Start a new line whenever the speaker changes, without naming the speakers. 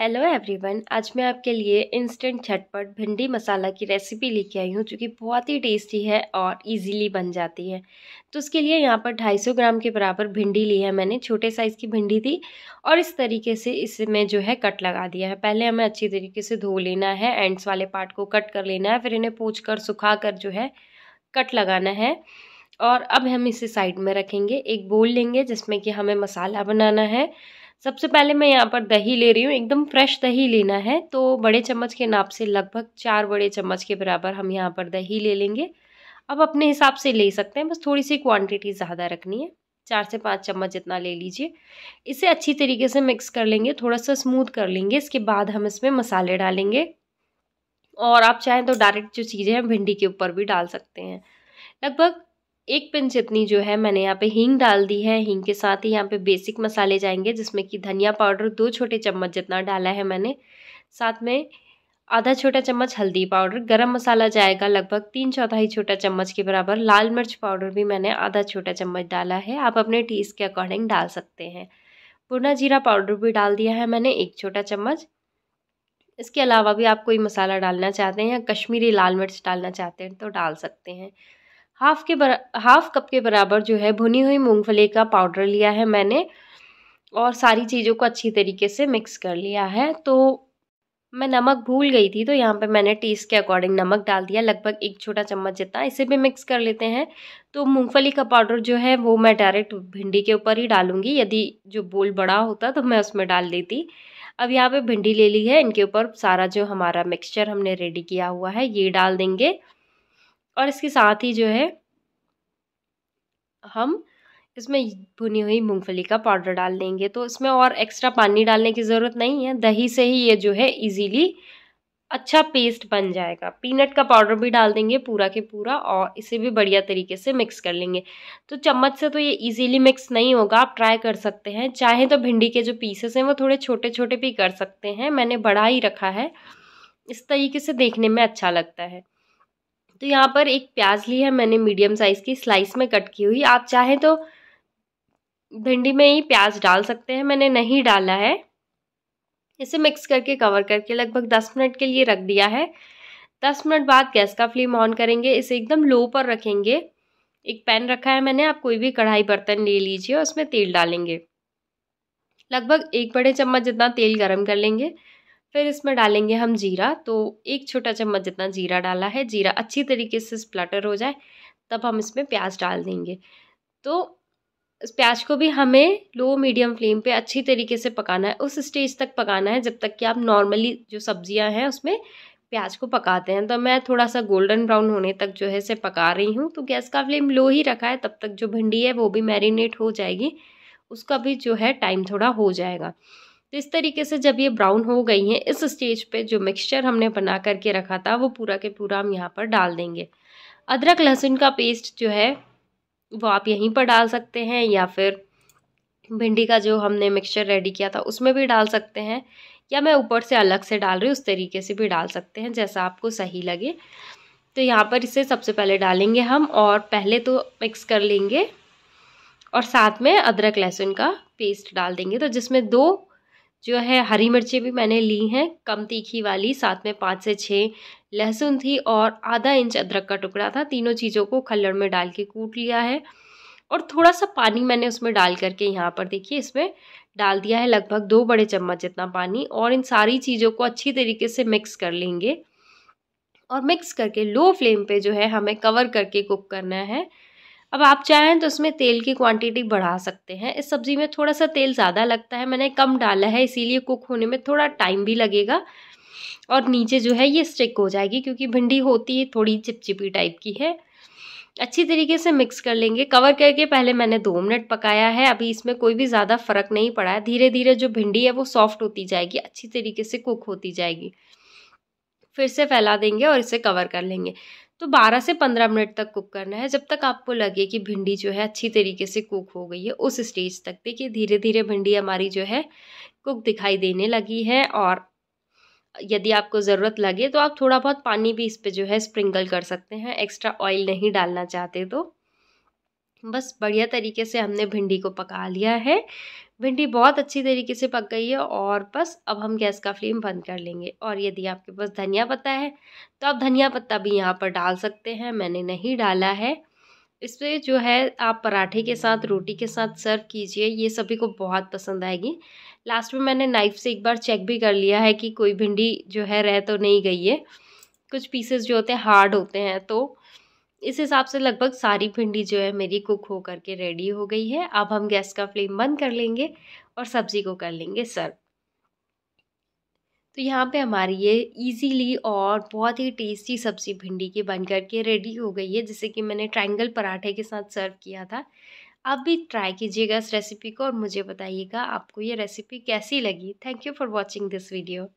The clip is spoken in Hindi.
हेलो एवरीवन आज मैं आपके लिए इंस्टेंट झटपट भिंडी मसाला की रेसिपी लेके आई हूँ जो कि बहुत ही टेस्टी है और इजीली बन जाती है तो उसके लिए यहाँ पर 250 ग्राम के बराबर भिंडी ली है मैंने छोटे साइज़ की भिंडी थी और इस तरीके से इसमें जो है कट लगा दिया है पहले हमें अच्छी तरीके से धो लेना है एंड्स वाले पार्ट को कट कर लेना है फिर इन्हें पोछ कर सुखा कर जो है कट लगाना है और अब हम इसे साइड में रखेंगे एक बोल लेंगे जिसमें कि हमें मसाला बनाना है सबसे पहले मैं यहाँ पर दही ले रही हूँ एकदम फ्रेश दही लेना है तो बड़े चम्मच के नाप से लगभग चार बड़े चम्मच के बराबर हम यहाँ पर दही ले लेंगे अब अपने हिसाब से ले सकते हैं बस थोड़ी सी क्वांटिटी ज़्यादा रखनी है चार से पाँच चम्मच जितना ले लीजिए इसे अच्छी तरीके से मिक्स कर लेंगे थोड़ा सा स्मूथ कर लेंगे इसके बाद हम इसमें मसाले डालेंगे और आप चाहें तो डायरेक्ट जो चीज़ें हैं भिंडी के ऊपर भी डाल सकते हैं लगभग एक पिंच इतनी जो है मैंने यहाँ पे हींग डाल दी है हींग के साथ ही यहाँ पे बेसिक मसाले जाएंगे जिसमें कि धनिया पाउडर दो छोटे चम्मच जितना डाला है मैंने साथ में आधा छोटा चम्मच हल्दी पाउडर गरम मसाला जाएगा लगभग तीन चौथाई छोटा चम्मच के बराबर लाल मिर्च पाउडर भी मैंने आधा छोटा चम्मच डाला है आप अपने टेस्ट के अकॉर्डिंग डाल सकते हैं पूना जीरा पाउडर भी डाल दिया है मैंने एक छोटा चम्मच इसके अलावा भी आप कोई मसाला डालना चाहते हैं या कश्मीरी लाल मिर्च डालना चाहते हैं तो डाल सकते हैं हाफ के हाफ कप के बराबर जो है भुनी हुई मूंगफली का पाउडर लिया है मैंने और सारी चीज़ों को अच्छी तरीके से मिक्स कर लिया है तो मैं नमक भूल गई थी तो यहाँ पे मैंने टेस्ट के अकॉर्डिंग नमक डाल दिया लगभग एक छोटा चम्मच जितना इसे भी मिक्स कर लेते हैं तो मूंगफली का पाउडर जो है वो मैं डायरेक्ट भिंडी के ऊपर ही डालूंगी यदि जो बोल बड़ा होता तो मैं उसमें डाल देती अब यहाँ पे भिंडी ले ली है इनके ऊपर सारा जो हमारा मिक्सचर हमने रेडी किया हुआ है ये डाल देंगे और इसके साथ ही जो है हम इसमें भुनी हुई मूंगफली का पाउडर डाल देंगे तो इसमें और एक्स्ट्रा पानी डालने की ज़रूरत नहीं है दही से ही ये जो है इजीली अच्छा पेस्ट बन जाएगा पीनट का पाउडर भी डाल देंगे पूरा के पूरा और इसे भी बढ़िया तरीके से मिक्स कर लेंगे तो चम्मच से तो ये इजीली मिक्स नहीं होगा आप ट्राई कर सकते हैं चाहे तो भिंडी के जो पीसेस हैं वो थोड़े छोटे छोटे भी कर सकते हैं मैंने बड़ा ही रखा है इस तरीके से देखने में अच्छा लगता है तो यहाँ पर एक प्याज ली है मैंने मीडियम साइज़ की स्लाइस में कट की हुई आप चाहें तो भिंडी में ही प्याज डाल सकते हैं मैंने नहीं डाला है इसे मिक्स करके कवर करके लगभग दस मिनट के लिए रख दिया है दस मिनट बाद गैस का फ्लेम ऑन करेंगे इसे एकदम लो पर रखेंगे एक पैन रखा है मैंने आप कोई भी कढ़ाई बर्तन ले लीजिए उसमें तेल डालेंगे लगभग एक बड़े चम्मच जितना तेल गरम कर लेंगे फिर इसमें डालेंगे हम जीरा तो एक छोटा चम्मच जितना जीरा डाला है जीरा अच्छी तरीके से स्प्लटर हो जाए तब हम इसमें प्याज डाल देंगे तो प्याज को भी हमें लो मीडियम फ्लेम पे अच्छी तरीके से पकाना है उस स्टेज तक पकाना है जब तक कि आप नॉर्मली जो सब्जियां हैं उसमें प्याज को पकाते हैं तो मैं थोड़ा सा गोल्डन ब्राउन होने तक जो है से पका रही हूँ तो गैस का फ्लेम लो ही रखा है तब तक जो भिंडी है वो भी मैरिनेट हो जाएगी उसका भी जो है टाइम थोड़ा हो जाएगा तो इस तरीके से जब ये ब्राउन हो गई हैं इस स्टेज पे जो मिक्सचर हमने बना करके रखा था वो पूरा के पूरा हम यहाँ पर डाल देंगे अदरक लहसुन का पेस्ट जो है वो आप यहीं पर डाल सकते हैं या फिर भिंडी का जो हमने मिक्सचर रेडी किया था उसमें भी डाल सकते हैं या मैं ऊपर से अलग से डाल रही हूँ उस तरीके से भी डाल सकते हैं जैसा आपको सही लगे तो यहाँ पर इसे सबसे पहले डालेंगे हम और पहले तो मिक्स कर लेंगे और साथ में अदरक लहसुन का पेस्ट डाल देंगे तो जिसमें दो जो है हरी मिर्ची भी मैंने ली हैं कम तीखी वाली साथ में पाँच से छः लहसुन थी और आधा इंच अदरक का टुकड़ा था तीनों चीज़ों को खल्लड़ में डाल के कूट लिया है और थोड़ा सा पानी मैंने उसमें डाल करके यहाँ पर देखिए इसमें डाल दिया है लगभग दो बड़े चम्मच जितना पानी और इन सारी चीज़ों को अच्छी तरीके से मिक्स कर लेंगे और मिक्स करके लो फ्लेम पे जो है हमें कवर करके कुक करना है अब आप चाहें तो इसमें तेल की क्वांटिटी बढ़ा सकते हैं इस सब्ज़ी में थोड़ा सा तेल ज़्यादा लगता है मैंने कम डाला है इसीलिए कुक होने में थोड़ा टाइम भी लगेगा और नीचे जो है ये स्टिक हो जाएगी क्योंकि भिंडी होती है थोड़ी चिपचिपी टाइप की है अच्छी तरीके से मिक्स कर लेंगे कवर करके पहले मैंने दो मिनट पकाया है अभी इसमें कोई भी ज़्यादा फ़र्क नहीं पड़ा है धीरे धीरे जो भिंडी है वो सॉफ्ट होती जाएगी अच्छी तरीके से कुक होती जाएगी फिर से फैला देंगे और इसे कवर कर लेंगे तो 12 से 15 मिनट तक कुक करना है जब तक आपको लगे कि भिंडी जो है अच्छी तरीके से कुक हो गई है उस स्टेज तक देखिए धीरे धीरे भिंडी हमारी जो है कुक दिखाई देने लगी है और यदि आपको ज़रूरत लगे तो आप थोड़ा बहुत पानी भी इस पर जो है स्प्रिंकल कर सकते हैं एक्स्ट्रा ऑयल नहीं डालना चाहते तो बस बढ़िया तरीके से हमने भिंडी को पका लिया है भिंडी बहुत अच्छी तरीके से पक गई है और बस अब हम गैस का फ्लेम बंद कर लेंगे और यदि आपके पास धनिया पत्ता है तो आप धनिया पत्ता भी यहाँ पर डाल सकते हैं मैंने नहीं डाला है इस पर जो है आप पराठे के साथ रोटी के साथ सर्व कीजिए ये सभी को बहुत पसंद आएगी लास्ट में मैंने नाइफ़ से एक बार चेक भी कर लिया है कि कोई भिंडी जो है रह तो नहीं गई है कुछ पीसेस जो होते हैं हार्ड होते हैं तो इस हिसाब से लगभग सारी भिंडी जो है मेरी कुक हो करके रेडी हो गई है अब हम गैस का फ्लेम बंद कर लेंगे और सब्ज़ी को कर लेंगे सर्व तो यहाँ पे हमारी ये इजीली और बहुत ही टेस्टी सब्ज़ी भिंडी की बन करके रेडी हो गई है जिसे कि मैंने ट्रायंगल पराठे के साथ सर्व किया था आप भी ट्राई कीजिएगा इस रेसिपी को और मुझे बताइएगा आपको ये रेसिपी कैसी लगी thank you for watching this video